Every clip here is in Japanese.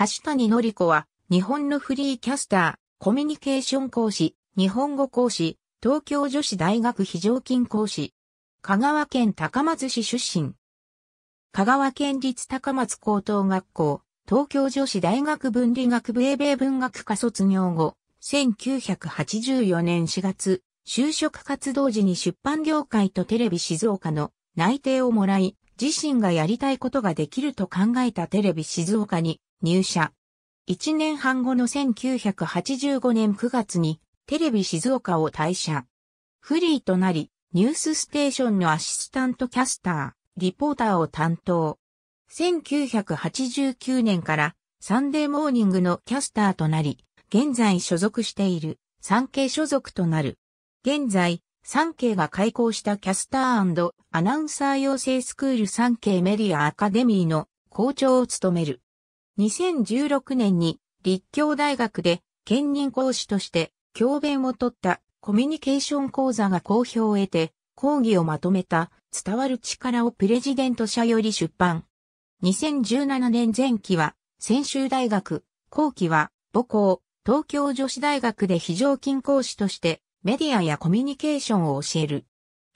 橋谷の子は、日本のフリーキャスター、コミュニケーション講師、日本語講師、東京女子大学非常勤講師。香川県高松市出身。香川県立高松高等学校、東京女子大学文理学部英米文学科卒業後、1984年4月、就職活動時に出版業界とテレビ静岡の内定をもらい、自身がやりたいことができると考えたテレビ静岡に入社。1年半後の1985年9月にテレビ静岡を退社。フリーとなり、ニュースステーションのアシスタントキャスター、リポーターを担当。1989年からサンデーモーニングのキャスターとなり、現在所属している産経所属となる。現在、産経が開校したキャスターアナウンサー養成スクール産経メディアアカデミーの校長を務める。2016年に立教大学で兼任講師として教鞭を取ったコミュニケーション講座が好評を得て講義をまとめた伝わる力をプレジデント社より出版。2017年前期は専修大学、後期は母校、東京女子大学で非常勤講師としてメディアやコミュニケーションを教える。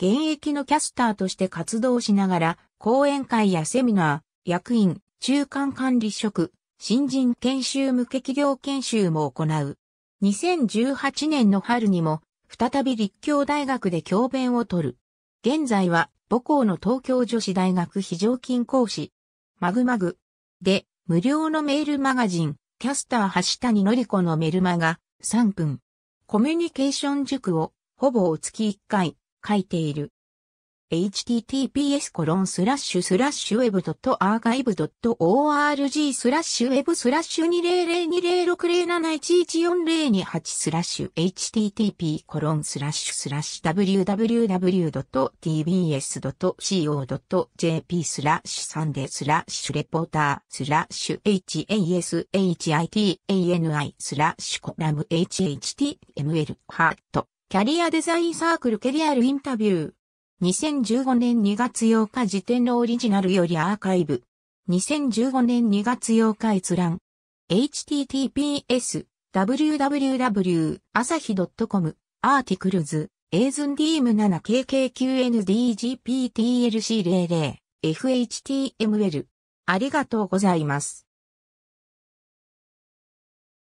現役のキャスターとして活動しながら講演会やセミナー、役員、中間管理職、新人研修向け企業研修も行う。2018年の春にも、再び立教大学で教鞭を取る。現在は、母校の東京女子大学非常勤講師、マグマグ、で、無料のメールマガジン、キャスター橋谷のり子のメルマガ、3分。コミュニケーション塾を、ほぼ月1回、書いている。https web.archive.org スラッシュ web スラッシュ2002060711408スラッシュ http コロンスラッシュスラッシュ www.tbs.co.jp スラッシュサンデスラッシュレポータースラッシュ hashitani スラッシュコラム hhtml ハットキャリアデザインサークルキャリアルインタビュー2015年2月8日時点のオリジナルよりアーカイブ。2015年2月8日閲覧。https www 朝日 .com アーティクルズエーズンディーム 7KKQNDGPTLC00 FHTML ありがとうございます。